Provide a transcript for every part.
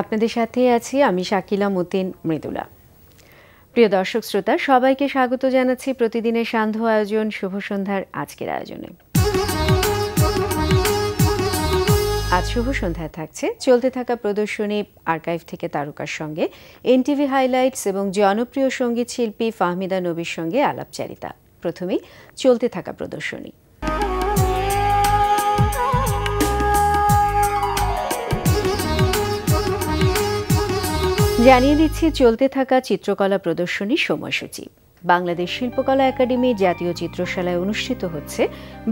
আপনাদের সাথে আছি আমি শাকিলা মতিন মৃদুলা প্রিয় দর্শক শ্রোতা সবাইকে স্বাগত জানাচ্ছি প্রতিদিনের সান্ধ্য আয়োজন শুভ সন্ধ্যার আজকের আয়োজনে আজ শুভ সন্ধ্যায় থাকছে চলতে থাকা প্রদর্শনী আর্কাইভ থেকে তারকার সঙ্গে এনটিভি হাইলাইটস এবং জনপ্রিয় সঙ্গীত শিল্পী ফাহমিদা নবীর সঙ্গে আলাপচারিতা প্রথমেই চলতে থাকা প্রদর্শনী জানিয়ে দিচ্ছি চলতে থাকা চিত্রকলা প্রদর্শনী সময়সূচি বাংলাদেশ শিল্পকলা একাডেমি জাতীয় চিত্রশালায় অনুষ্ঠিত হচ্ছে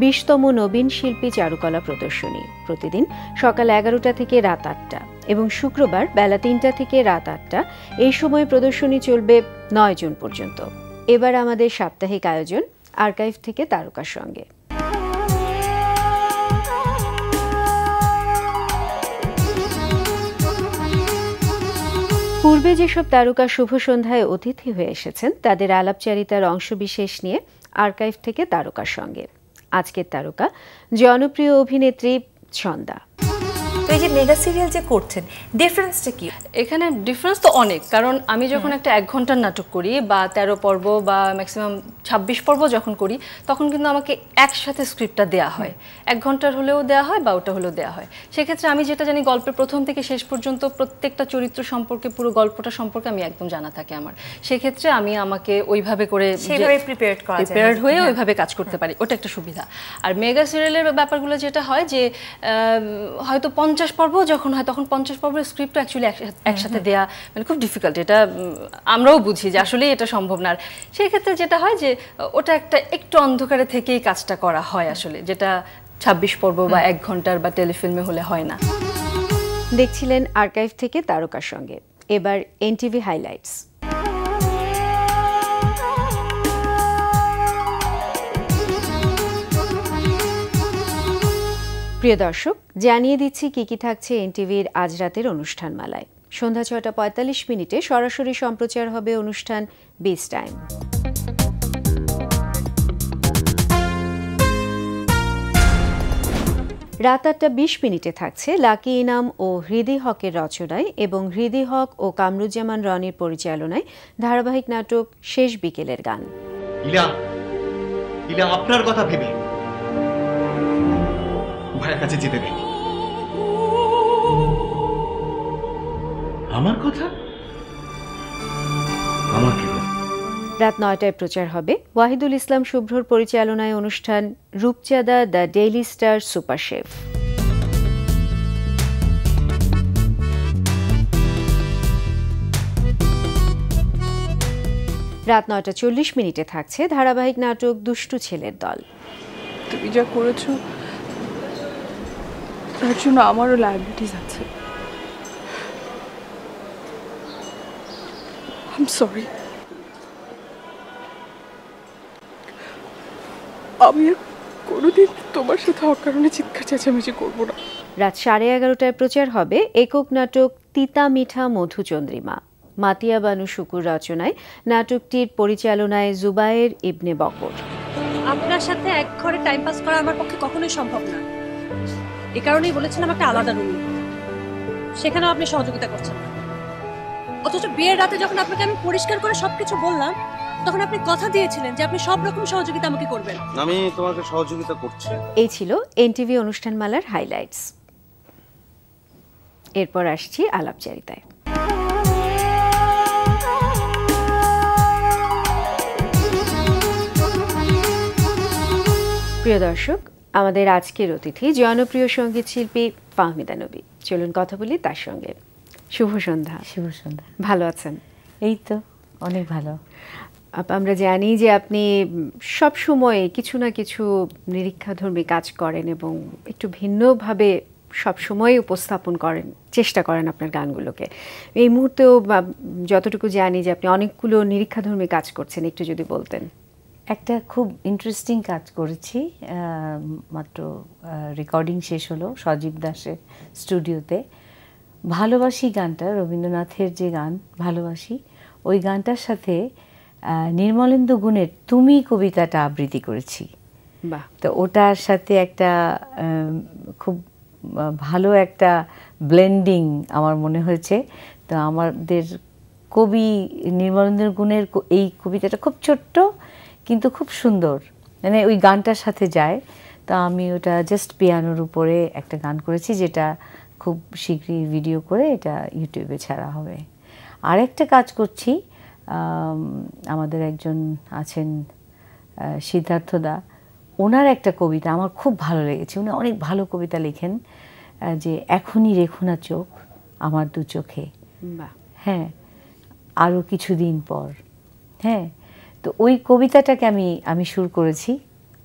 বিশতম নবীন শিল্পী চারুকলা প্রদর্শনী প্রতিদিন সকাল এগারোটা থেকে রাত আটটা এবং শুক্রবার বেলা তিনটা থেকে রাত আটটা এই সময় প্রদর্শনী চলবে নয় জুন পর্যন্ত এবার আমাদের সাপ্তাহিক আয়োজন আর্কাইভ থেকে তারকার সঙ্গে পূর্বে যেসব তারকা শুভ সন্ধ্যায় অতিথি হয়ে এসেছেন তাদের আলাপচারিতার অংশবিশেষ নিয়ে আর্কাইভ থেকে তারকার সঙ্গে আজকের তারকা জনপ্রিয় অভিনেত্রী ছন্দা মেগা সিরিয়াল যে করছেন ডিফারেন্সটা কি এখানে ডিফারেন্স তো অনেক কারণ আমি যখন হ্যাঁ। একটা এক ঘন্টার নাটক করি বা তেরো পর্ব বা ম্যাক্সিমাম ২৬ পর্ব যখন করি তখন কিন্তু আমাকে একসাথে স্ক্রিপ্টটা দেয়া হয় এক ঘন্টার হলেও দেয়া হয় বা ওটা হলেও দেয়া হয় সেক্ষেত্রে আমি যেটা জানি গল্পের প্রথম থেকে শেষ পর্যন্ত প্রত্যেকটা চরিত্র সম্পর্কে পুরো গল্পটা সম্পর্কে আমি একদম জানা থাকে আমার সেক্ষেত্রে আমি আমাকে ওইভাবে করে প্রিপেয়ার্ড হয়ে হ্যাঁ। ওইভাবে কাজ করতে পারি ওটা একটা সুবিধা আর মেগা সিরিয়ালের ব্যাপারগুলো যেটা হয় যে হয়তো পঞ্চাশ পর্ব যখন হয় তখন পঞ্চাশ পর্বের স্ক্রিপ্ট অ্যাকচুয়ালি একসাথে দেয়া মানে খুব ডিফিকাল্ট এটা আমরাও বুঝি যে আসলেই এটা সম্ভব না সেই ক্ষেত্রে যেটা হয় যে ওটা একটা একটু অন্ধকারে থেকেই কাজটা করা হয় আসলে যেটা ছাব্বিশ পর্ব বা এক ঘন্টার বা টেলিফিল্মে হলে হয় না দেখছিলেন আর্কাইভ থেকে তারকার সঙ্গে এবার এনটিভি হাইলাইটস প্রিয় দর্শক জানিয়ে দিচ্ছি কি কি থাকছে এনটিভির আজ রাতের অনুষ্ঠানমালায় সন্ধ্যা ছয়টা পঁয়তাল্লিশ মিনিটে সরাসরি সম্প্রচার হবে অনুষ্ঠান বিস টাইম রাত আটটা বিশ মিনিটে থাকছে লাকি ইনাম ও হৃদি হকের রচনায় এবং হৃদি হক ও কামরুজ্জামান রনির পরিচালনায় ধারাবাহিক নাটক শেষ বিকেলের গান ইলা ইলা আপনার কথা ভেবে ভাইয়ের কাছে যেতে দেয় আমার কথা রাত নয়টায় প্রচার হবে ওয়াহিদুল ইসলাম শুভ্রর পরিচালনায় অনুষ্ঠান Rupchanda the Daily Star super chef রাত নয়টা চল্লিশ মিনিটে থাকছে ধারাবাহিক নাটক দুষ্টু ছেলের দল তুমি যা করেছো তার জন্য আমারও লাইবিলিটিস আছে আম সরি আমি কোনোদিন তোমার সাথে অকারণে চিৎকার চেঁচামেচি করব না রাত সাড়ে এগারোটায় প্রচার হবে একক নাটক তিতা মিঠা মধুচন্দ্রিমা মাতিয়া বানু শুকুর রচনায় নাটকটির পরিচালনায় জুবায়ের ইবনে বকর আপনার সাথে এক ঘরে টাইম পাস করা আমার পক্ষে কখনোই সম্ভব না এ কারণেই বলেছিলাম একটা আলাদা রুম সেখানেও আপনি সহযোগিতা করছেন অথচ বিয়ের রাতে যখন আপনাকে আমি পরিষ্কার করে সবকিছু বললাম তখন আপনি কথা দিয়েছিলেন যে আপনি সব রকম সহযোগিতা আমাকে করবেন আমি তোমাকে সহযোগিতা করছি এই ছিল এনটিভি হাইলাইটস এরপর আসছি আলাপচারিতায় প্রিয় দর্শক আমাদের আজকের অতিথি জনপ্রিয় সঙ্গীত শিল্পী ফাহমিদা নবী চলুন কথা বলি তার সঙ্গে শুভ সন্ধ্যা শুভ সন্ধ্যা ভালো আছেন এই তো অনেক ভালো আমরা জানি যে আপনি সব সময় কিছু না কিছু নিরীক্ষাধর্মী কাজ করেন এবং একটু ভিন্নভাবে সময় উপস্থাপন করেন চেষ্টা করেন আপনার গানগুলোকে এই মুহূর্তেও যতটুকু জানি যে আপনি অনেকগুলো নিরীক্ষাধর্মী কাজ করছেন একটু যদি বলতেন একটা খুব ইন্টারেস্টিং কাজ করেছি মাত্র রেকর্ডিং শেষ হলো সজীব দাসের স্টুডিওতে ভালোবাসি গানটা রবীন্দ্রনাথের যে গান ভালোবাসি ওই গানটার সাথে নির্মলেন্দু গুণের তুমি কবিতাটা আবৃত্তি করেছি তো ওটার সাথে একটা খুব ভালো একটা ব্লেন্ডিং আমার মনে হয়েছে তো আমাদের কবি নির্মলেন্দ্র গুণের এই কবিতাটা খুব ছোট্ট কিন্তু খুব সুন্দর মানে ওই গানটার সাথে যায় তা আমি ওটা জাস্ট পিয়ানোর উপরে একটা গান করেছি যেটা খুব শীঘ্রই ভিডিও করে এটা ইউটিউবে ছাড়া হবে আরেকটা কাজ করছি আমাদের একজন আছেন সিদ্ধার্থদা ওনার একটা কবিতা আমার খুব ভালো লেগেছে উনি অনেক ভালো কবিতা লেখেন যে এখনই রেখুনা চোখ আমার দু চোখে হ্যাঁ আরও কিছুদিন পর হ্যাঁ তো ওই কবিতাটাকে আমি আমি সুর করেছি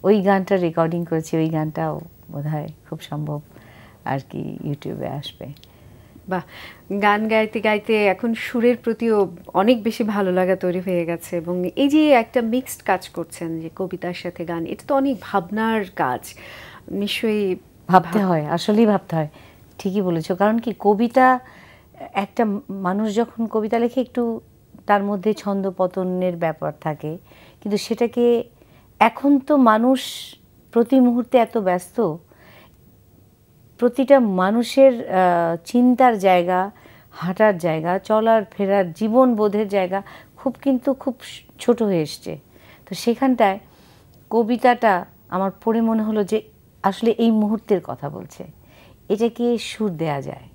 ওই গানটা রেকর্ডিং করেছি ওই গানটাও বোধ খুব সম্ভব আর কি ইউটিউবে আসবে বা গান গাইতে গাইতে এখন সুরের প্রতিও অনেক বেশি ভালো লাগা তৈরি হয়ে গেছে এবং এই যে একটা মিক্সড কাজ করছেন যে কবিতার সাথে গান এটা তো অনেক ভাবনার কাজ নিশ্চয়ই ভাবতে হয় আসলেই ভাবতে হয় ঠিকই বলেছো কারণ কি কবিতা একটা মানুষ যখন কবিতা লেখে একটু তার মধ্যে ছন্দপতনের ব্যাপার থাকে কিন্তু সেটাকে এখন তো মানুষ প্রতি মুহূর্তে এত ব্যস্ত প্রতিটা মানুষের চিন্তার জায়গা হাঁটার জায়গা চলার ফেরার জীবন বোধের জায়গা খুব কিন্তু খুব ছোট হয়ে এসছে তো সেখানটায় কবিতাটা আমার পড়ে মনে হলো যে আসলে এই মুহূর্তের কথা বলছে এটাকে সুর দেয়া যায়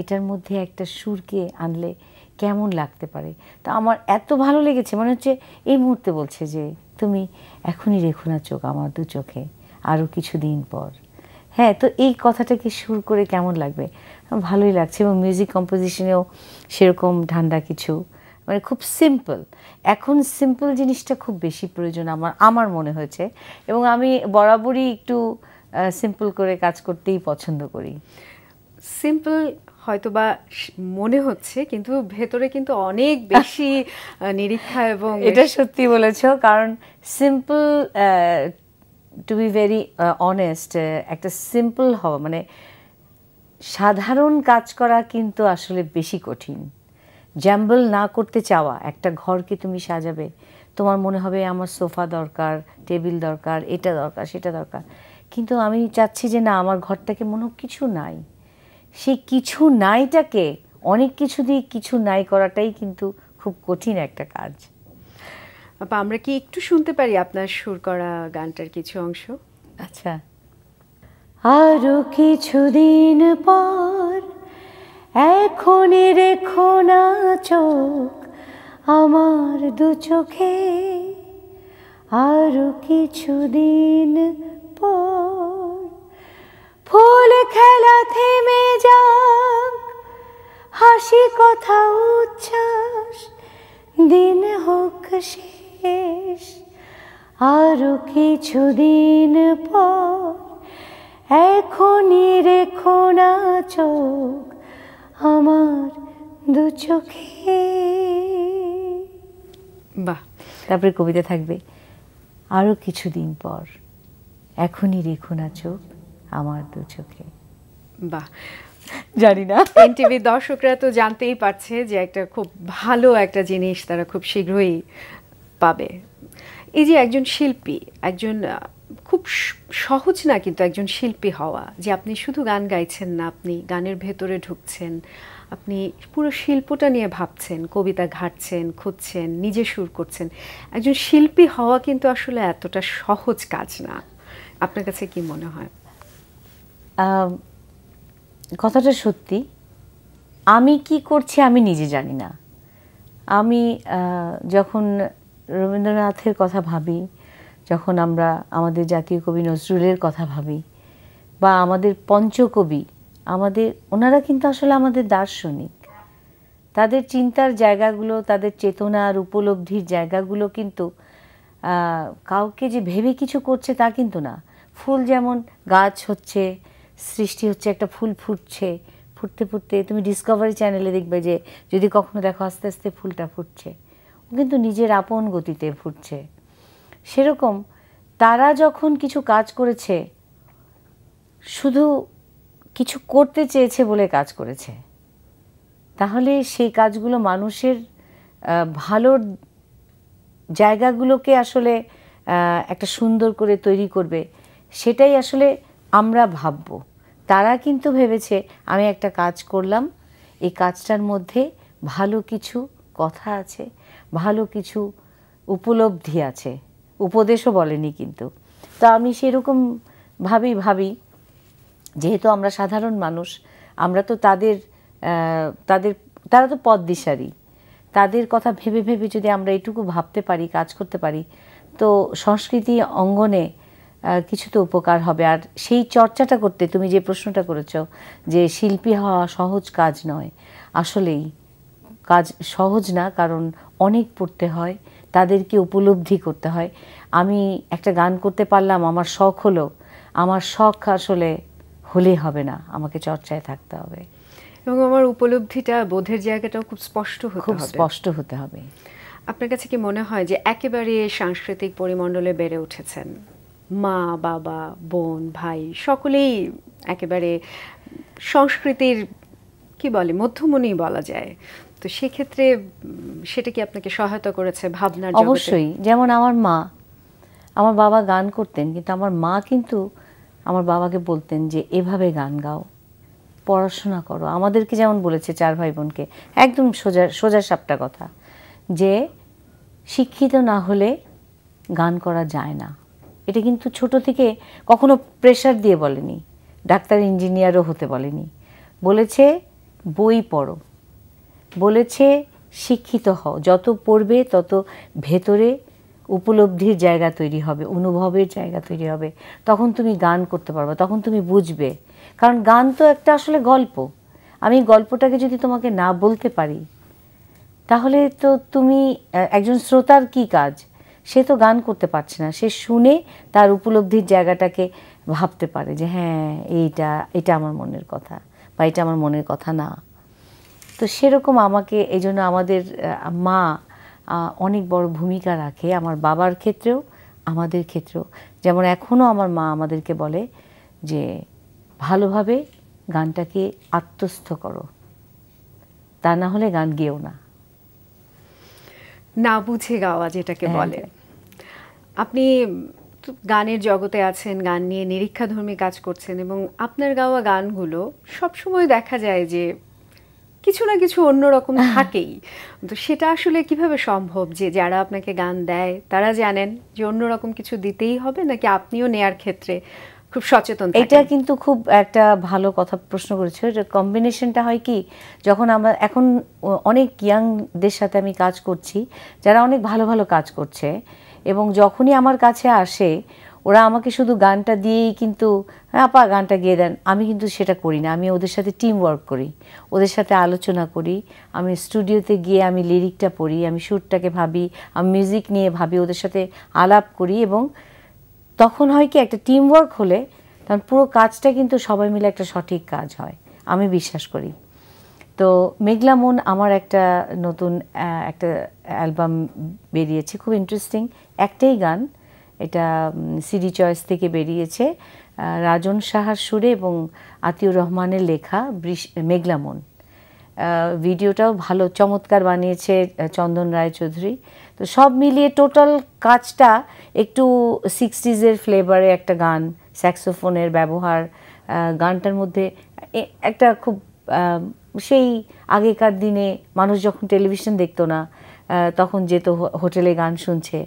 এটার মধ্যে একটা সুরকে আনলে কেমন লাগতে পারে তা আমার এত ভালো লেগেছে মনে হচ্ছে এই মুহূর্তে বলছে যে তুমি এখনই রেখো না চোখ আমার দু চোখে আরও কিছুদিন পর হ্যাঁ তো এই কথাটাকে সুর করে কেমন লাগবে ভালোই লাগছে এবং মিউজিক কম্পোজিশনেও সেরকম ঠান্ডা কিছু মানে খুব সিম্পল এখন সিম্পল জিনিসটা খুব বেশি প্রয়োজন আমার আমার মনে হয়েছে এবং আমি বরাবরই একটু সিম্পল করে কাজ করতেই পছন্দ করি সিম্পল হয়তোবা মনে হচ্ছে কিন্তু ভেতরে কিন্তু অনেক বেশি নিরীক্ষা এবং এটা সত্যি বলেছ কারণ simple to be very honest একটা সিম্পল হওয়া মানে সাধারণ কাজ করা কিন্তু আসলে বেশি কঠিন জ্যাম্বল না করতে চাওয়া একটা ঘরকে তুমি সাজাবে তোমার মনে হবে আমার সোফা দরকার টেবিল দরকার এটা দরকার সেটা দরকার কিন্তু আমি চাচ্ছি যে না আমার ঘরটাকে মনে কিছু নাই সেই কিছু নাইটাকে অনেক কিছু দিয়ে কিছু নাই করাটাই কিন্তু খুব কঠিন একটা কাজ আপা আমরা কি একটু শুনতে পারি আপনার সুর করা গানটার কিছু অংশ আচ্ছা আরো কিছুদিন পর এখনই রেখো না চোখ আমার দু চোখে আরো কিছুদিন পর ফুল খেলা থেমে যাক হাসি কথা উচ্ছ্বাস দিন হোক শেষ আরো কিছুদিন পর এখনই রেখো না চোখ আমার দু চোখে বাহ তারপরে কবিতা থাকবে আরও কিছুদিন পর এখনই রেখো না চোখ আমার দু চোখে বাহ জানি না টিভি দর্শকরা তো জানতেই পারছে যে একটা খুব ভালো একটা জিনিস তারা খুব শীঘ্রই পাবে এই যে একজন শিল্পী একজন খুব সহজ না কিন্তু একজন শিল্পী হওয়া যে আপনি শুধু গান গাইছেন না আপনি গানের ভেতরে ঢুকছেন আপনি পুরো শিল্পটা নিয়ে ভাবছেন কবিতা ঘাটছেন খুঁজছেন নিজে সুর করছেন একজন শিল্পী হওয়া কিন্তু আসলে এতটা সহজ কাজ না আপনার কাছে কি মনে হয় কথাটা সত্যি আমি কি করছি আমি নিজে জানি না আমি যখন রবীন্দ্রনাথের কথা ভাবি যখন আমরা আমাদের জাতীয় কবি নজরুলের কথা ভাবি বা আমাদের পঞ্চকবি আমাদের ওনারা কিন্তু আসলে আমাদের দার্শনিক তাদের চিন্তার জায়গাগুলো তাদের চেতনার উপলব্ধির জায়গাগুলো কিন্তু কাউকে যে ভেবে কিছু করছে তা কিন্তু না ফুল যেমন গাছ হচ্ছে সৃষ্টি হচ্ছে একটা ফুল ফুটছে ফুটতে ফুটতে তুমি ডিসকভারি চ্যানেলে দেখবে যে যদি কখনো দেখো আস্তে আস্তে ফুলটা ফুটছে ও কিন্তু নিজের আপন গতিতে ফুটছে সেরকম তারা যখন কিছু কাজ করেছে শুধু কিছু করতে চেয়েছে বলে কাজ করেছে তাহলে সেই কাজগুলো মানুষের ভালো জায়গাগুলোকে আসলে একটা সুন্দর করে তৈরি করবে সেটাই আসলে আমরা ভাববো তারা কিন্তু ভেবেছে আমি একটা কাজ করলাম এই কাজটার মধ্যে ভালো কিছু কথা আছে ভালো কিছু উপলব্ধি আছে উপদেশও বলেনি কিন্তু তো আমি সেরকম ভাবি ভাবি যেহেতু আমরা সাধারণ মানুষ আমরা তো তাদের তাদের তারা তো পদ দিশারি তাদের কথা ভেবে ভেবে যদি আমরা এটুকু ভাবতে পারি কাজ করতে পারি তো সংস্কৃতি অঙ্গনে কিছু তো উপকার হবে আর সেই চর্চাটা করতে তুমি যে প্রশ্নটা করেছ যে শিল্পী হওয়া সহজ কাজ নয় আসলেই কাজ সহজ না কারণ অনেক পড়তে হয় তাদেরকে উপলব্ধি করতে হয় আমি একটা গান করতে পারলাম আমার শখ হলো আমার শখ আসলে হলে হবে না আমাকে চর্চায় থাকতে হবে এবং আমার উপলব্ধিটা বোধের জায়গাটাও খুব স্পষ্ট হতে খুব স্পষ্ট হতে হবে আপনার কাছে কি মনে হয় যে একেবারে সাংস্কৃতিক পরিমণ্ডলে বেড়ে উঠেছেন মা বাবা বোন ভাই সকলেই একেবারে সংস্কৃতির কি বলে মধ্যমণি বলা যায় তো সেক্ষেত্রে সেটা কি আপনাকে সহায়তা করেছে ভাবনার অবশ্যই যেমন আমার মা আমার বাবা গান করতেন কিন্তু আমার মা কিন্তু আমার বাবাকে বলতেন যে এভাবে গান গাও পড়াশোনা করো আমাদেরকে যেমন বলেছে চার ভাই বোনকে একদম সোজা সোজা সাপটা কথা যে শিক্ষিত না হলে গান করা যায় না এটা কিন্তু ছোট থেকে কখনো প্রেশার দিয়ে বলেনি ডাক্তার ইঞ্জিনিয়ারও হতে বলেনি বলেছে বই পড়ো বলেছে শিক্ষিত হও যত পড়বে তত ভেতরে উপলব্ধির জায়গা তৈরি হবে অনুভবের জায়গা তৈরি হবে তখন তুমি গান করতে পারবে তখন তুমি বুঝবে কারণ গান তো একটা আসলে গল্প আমি গল্পটাকে যদি তোমাকে না বলতে পারি তাহলে তো তুমি একজন শ্রোতার কি কাজ সে তো গান করতে পারছে না সে শুনে তার উপলব্ধির জায়গাটাকে ভাবতে পারে যে হ্যাঁ এইটা এটা আমার মনের কথা বা এটা আমার মনের কথা না তো সেরকম আমাকে এই জন্য আমাদের মা অনেক বড় ভূমিকা রাখে আমার বাবার ক্ষেত্রেও আমাদের ক্ষেত্রেও যেমন এখনও আমার মা আমাদেরকে বলে যে ভালোভাবে গানটাকে আত্মস্থ করো তা না হলে গান গেও না না বুঝে গাওয়া যেটাকে হ্যাঁ, বলে হ্যাঁ। আপনি গানের জগতে আছেন গান নিয়ে নিরীক্ষাধর্মী কাজ করছেন এবং আপনার গাওয়া গানগুলো সবসময় দেখা যায় যে কিছু না কিছু অন্যরকম হ্যাঁ। থাকেই তো সেটা আসলে কিভাবে সম্ভব যে যারা আপনাকে গান দেয় তারা জানেন যে অন্যরকম কিছু দিতেই হবে নাকি আপনিও নেয়ার ক্ষেত্রে খুব সচেতন এটা কিন্তু খুব একটা ভালো কথা প্রশ্ন করেছে কম্বিনেশনটা হয় কি যখন আমরা এখন অনেক ইয়াংদের সাথে আমি কাজ করছি যারা অনেক ভালো ভালো কাজ করছে এবং যখনই আমার কাছে আসে ওরা আমাকে শুধু গানটা দিয়েই কিন্তু হ্যাঁ আপা গানটা গিয়ে দেন আমি কিন্তু সেটা করি না আমি ওদের সাথে টিম ওয়ার্ক করি ওদের সাথে আলোচনা করি আমি স্টুডিওতে গিয়ে আমি লিরিকটা পড়ি আমি সুরটাকে ভাবি আমি মিউজিক নিয়ে ভাবি ওদের সাথে আলাপ করি এবং তখন হয় কি একটা টিম ওয়ার্ক হলে তখন পুরো কাজটা কিন্তু সবাই মিলে একটা সঠিক কাজ হয় আমি বিশ্বাস করি তো মেঘলা মন আমার একটা নতুন একটা অ্যালবাম বেরিয়েছে খুব ইন্টারেস্টিং একটাই গান এটা সিডি চয়েস থেকে বেরিয়েছে রাজন সাহার সুরে এবং আতিউর রহমানের লেখা মেঘলামন ভিডিওটাও ভালো চমৎকার বানিয়েছে চন্দন রায় চৌধুরী তো সব মিলিয়ে টোটাল কাজটা একটু সিক্সটিজের ফ্লেভারে একটা গান স্যাক্সোফোনের ব্যবহার গানটার মধ্যে একটা খুব সেই আগেকার দিনে মানুষ যখন টেলিভিশন দেখতো না তখন যেত হোটেলে গান শুনছে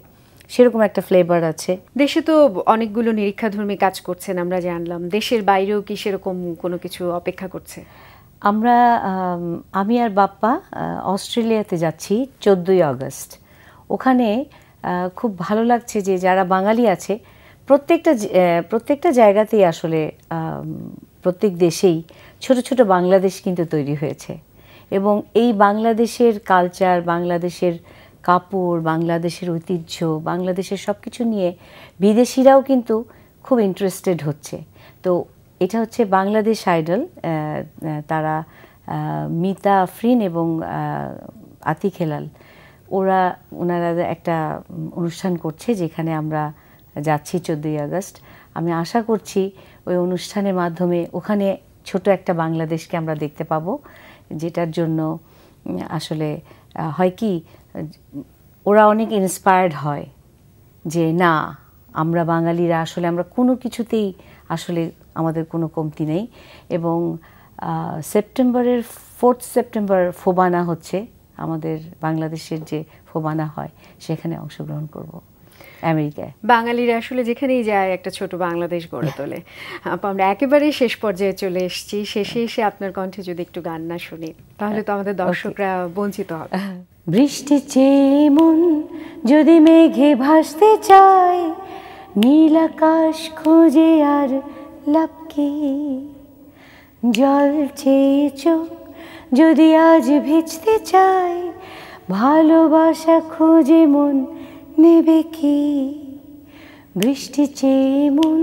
সেরকম একটা ফ্লেভার আছে দেশে তো অনেকগুলো নিরীক্ষাধর্মী কাজ করছেন আমরা জানলাম দেশের বাইরেও কি সেরকম কোনো কিছু অপেক্ষা করছে আমরা আমি আর বাপ্পা অস্ট্রেলিয়াতে যাচ্ছি চোদ্দোই আগস্ট ওখানে খুব ভালো লাগছে যে যারা বাঙালি আছে প্রত্যেকটা প্রত্যেকটা জায়গাতেই আসলে প্রত্যেক দেশেই ছোট ছোট বাংলাদেশ কিন্তু তৈরি হয়েছে এবং এই বাংলাদেশের কালচার বাংলাদেশের কাপড় বাংলাদেশের ঐতিহ্য বাংলাদেশের সব কিছু নিয়ে বিদেশিরাও কিন্তু খুব ইন্টারেস্টেড হচ্ছে তো এটা হচ্ছে বাংলাদেশ আইডল তারা মিতা আফরিন এবং আতিক হেলাল ওরা ওনারা একটা অনুষ্ঠান করছে যেখানে আমরা যাচ্ছি চোদ্দোই আগস্ট আমি আশা করছি ওই অনুষ্ঠানের মাধ্যমে ওখানে ছোট একটা বাংলাদেশকে আমরা দেখতে পাবো যেটার জন্য আসলে হয় কি ওরা অনেক ইন্সপায়ার্ড হয় যে না আমরা বাঙালিরা আসলে আমরা কোনো কিছুতেই আসলে আমাদের কোনো কমতি নেই এবং সেপ্টেম্বরের ফোর্থ সেপ্টেম্বর ফোবানা হচ্ছে আমাদের বাংলাদেশের যে ফোবানা হয় সেখানে অংশগ্রহণ করব আমেরিকায় বাঙালিরা আসলে যেখানেই যায় একটা ছোট বাংলাদেশ গড়ে তোলে আমরা একেবারে শেষ পর্যায়ে চলে এসেছি শেষে এসে আপনার কণ্ঠে যদি একটু গান না শুনি তাহলে তো আমাদের দর্শকরা বঞ্চিত হবে বৃষ্টি চেয়ে মন যদি মেঘে ভাসতে চায় নীল আকাশ খুঁজে আর লাপকে জল চেয়ে চোখ যদি আজ ভিজতে চায় ভালোবাসা খুঁজে মন নেবে কি বৃষ্টি চেয়ে মন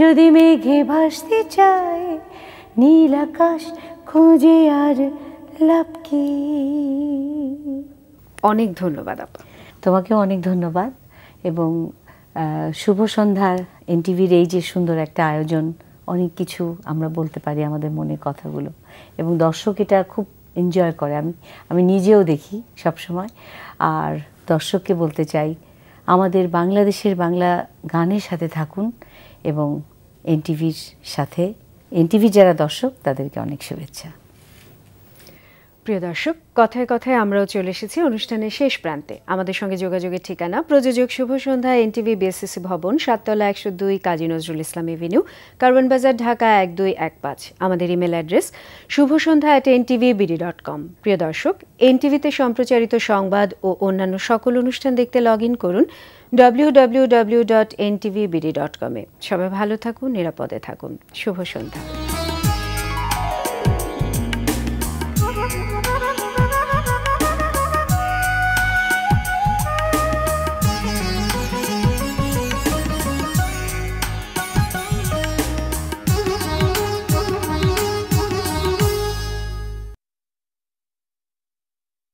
যদি মেঘে ভাসতে চায় নীল আকাশ খুঁজে আর লাপকি কি অনেক ধন্যবাদ আপা তোমাকেও অনেক ধন্যবাদ এবং শুভ সন্ধ্যার এনটিভির এই যে সুন্দর একটা আয়োজন অনেক কিছু আমরা বলতে পারি আমাদের মনের কথাগুলো এবং দর্শক এটা খুব এনজয় করে আমি আমি নিজেও দেখি সব সময় আর দর্শককে বলতে চাই আমাদের বাংলাদেশের বাংলা গানের সাথে থাকুন এবং এনটিভির সাথে এনটিভির যারা দর্শক তাদেরকে অনেক শুভেচ্ছা প্রিয় দর্শক কথায় কথায় আমরাও চলে এসেছি অনুষ্ঠানের শেষ প্রান্তে আমাদের সঙ্গে যোগাযোগের ঠিকানা প্রযোজক শুভ সন্ধ্যা এনটিভি বিএসসিসি ভবন সাততলা একশো দুই কাজী নজরুল ইসলাম এভিনিউ কার্বন বাজার ঢাকা এক দুই এক পাঁচ আমাদের email address Shubho Sondhya at NTV BD dot com প্রিয় দর্শক এনটিভিতে সম্প্রচারিত সংবাদ ও অন্যান্য সকল অনুষ্ঠান দেখতে লগ ইন করুন W W W dot NTV BD dot কমে সবাই ভালো থাকুন নিরাপদে থাকুন শুভ সন্ধ্যা